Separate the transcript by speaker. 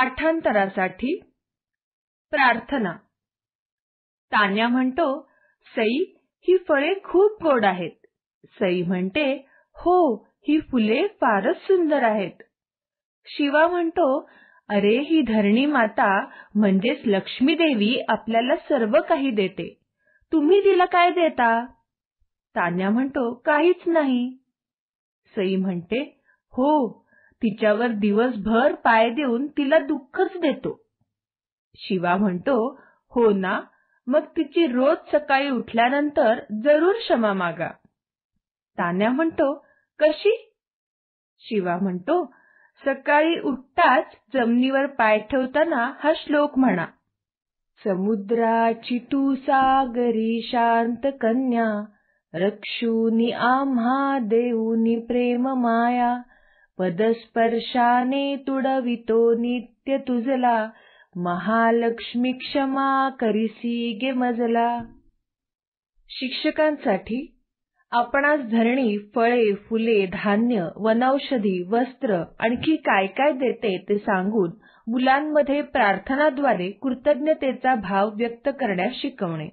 Speaker 1: पाठांतरासाठी प्रार्थना तान्या म्हणतो सई ही फळे खूप गोड आहेत सई म्हणते हो ही फुले फारच सुंदर आहेत शिवा म्हणतो अरे ही धरणी माता म्हणजेच लक्ष्मी देवी आपल्याला सर्व काही देते तुम्ही तिला काय देता तान्या म्हणतो काहीच नाही सई म्हणते हो तिच्यावर दिवसभर पाय देऊन तिला दुःखच देतो शिवा म्हणतो हो ना मग तिची रोज सकाळी उठल्यानंतर जरूर क्षमा मागा तान्या म्हणतो कशी शिवा म्हणतो सकाळी उठताच जमिनीवर पाय ठेवताना हा श्लोक म्हणा समुद्राची तू सागरी शांत कन्या रक्षूनी आम्हा देऊनी प्रेम माया पदस्पर्शाने तुडवितो नित्य तुझला महालक्ष्मी क्षमा करिसी गे मजला शिक्षकांसाठी आपणास धरणी फळे फुले धान्य वनौषधी वस्त्र आणखी काय काय देते ते सांगून मुलांमध्ये प्रार्थनाद्वारे कृतज्ञतेचा भाव व्यक्त करण्यास शिकवणे